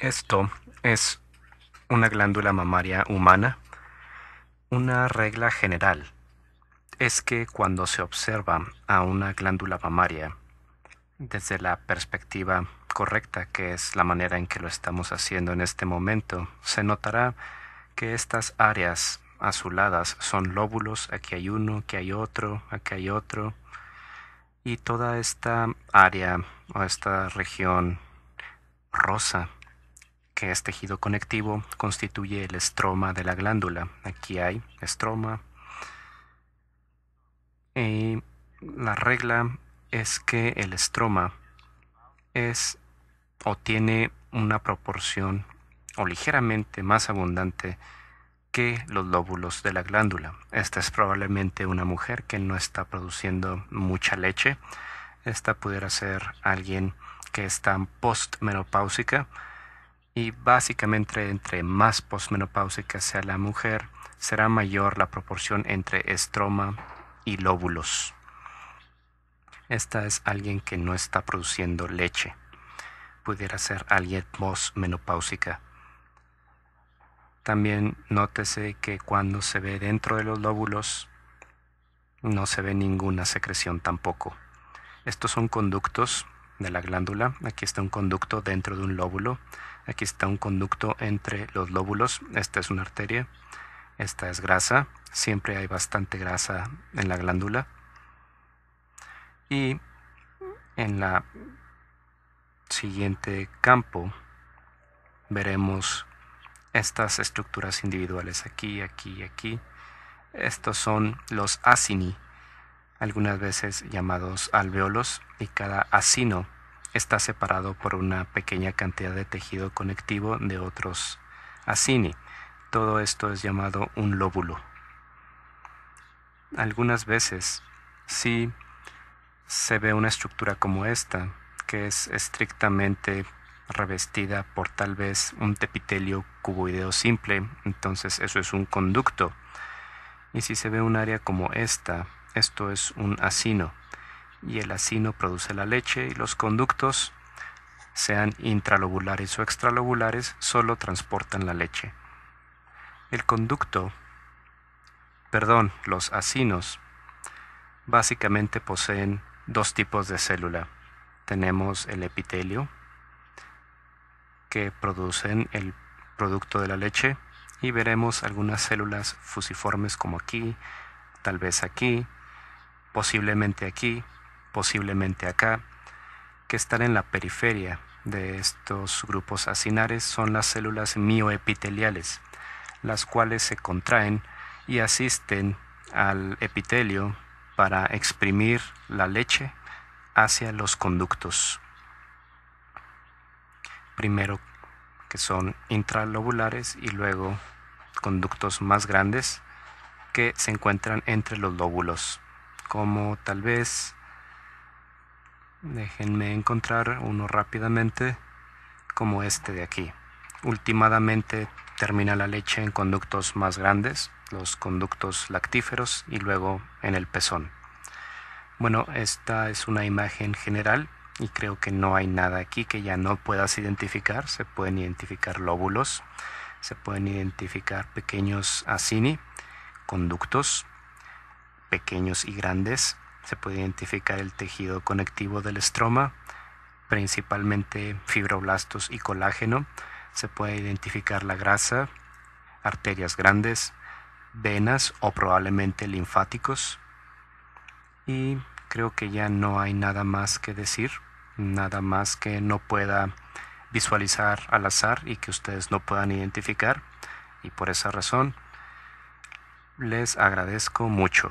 Esto es una glándula mamaria humana. Una regla general es que cuando se observa a una glándula mamaria desde la perspectiva correcta, que es la manera en que lo estamos haciendo en este momento, se notará que estas áreas azuladas son lóbulos, aquí hay uno, aquí hay otro, aquí hay otro, y toda esta área o esta región rosa que es tejido conectivo, constituye el estroma de la glándula. Aquí hay estroma. Y la regla es que el estroma es o tiene una proporción o ligeramente más abundante que los lóbulos de la glándula. Esta es probablemente una mujer que no está produciendo mucha leche. Esta pudiera ser alguien que está postmenopáusica y básicamente entre más posmenopáusica sea la mujer, será mayor la proporción entre estroma y lóbulos. Esta es alguien que no está produciendo leche. Pudiera ser alguien posmenopáusica. También nótese que cuando se ve dentro de los lóbulos, no se ve ninguna secreción tampoco. Estos son conductos de la glándula, aquí está un conducto dentro de un lóbulo, aquí está un conducto entre los lóbulos, esta es una arteria, esta es grasa, siempre hay bastante grasa en la glándula y en la siguiente campo veremos estas estructuras individuales aquí, aquí, y aquí. Estos son los acini, algunas veces llamados alveolos, y cada acino está separado por una pequeña cantidad de tejido conectivo de otros acini. Todo esto es llamado un lóbulo. Algunas veces si se ve una estructura como esta, que es estrictamente revestida por tal vez un epitelio cuboideo simple, entonces eso es un conducto. Y si se ve un área como esta, esto es un asino. Y el asino produce la leche y los conductos, sean intralobulares o extralobulares, solo transportan la leche. El conducto, perdón, los asinos, básicamente poseen dos tipos de célula. Tenemos el epitelio, que producen el producto de la leche, y veremos algunas células fusiformes como aquí, tal vez aquí, posiblemente aquí, posiblemente acá, que están en la periferia de estos grupos acinares son las células mioepiteliales, las cuales se contraen y asisten al epitelio para exprimir la leche hacia los conductos. Primero que son intralobulares y luego conductos más grandes que se encuentran entre los lóbulos como tal vez, déjenme encontrar uno rápidamente, como este de aquí. Últimamente termina la leche en conductos más grandes, los conductos lactíferos y luego en el pezón. Bueno, esta es una imagen general y creo que no hay nada aquí que ya no puedas identificar. Se pueden identificar lóbulos, se pueden identificar pequeños acini, conductos, pequeños y grandes. Se puede identificar el tejido conectivo del estroma, principalmente fibroblastos y colágeno. Se puede identificar la grasa, arterias grandes, venas o probablemente linfáticos. Y creo que ya no hay nada más que decir, nada más que no pueda visualizar al azar y que ustedes no puedan identificar. Y por esa razón, les agradezco mucho.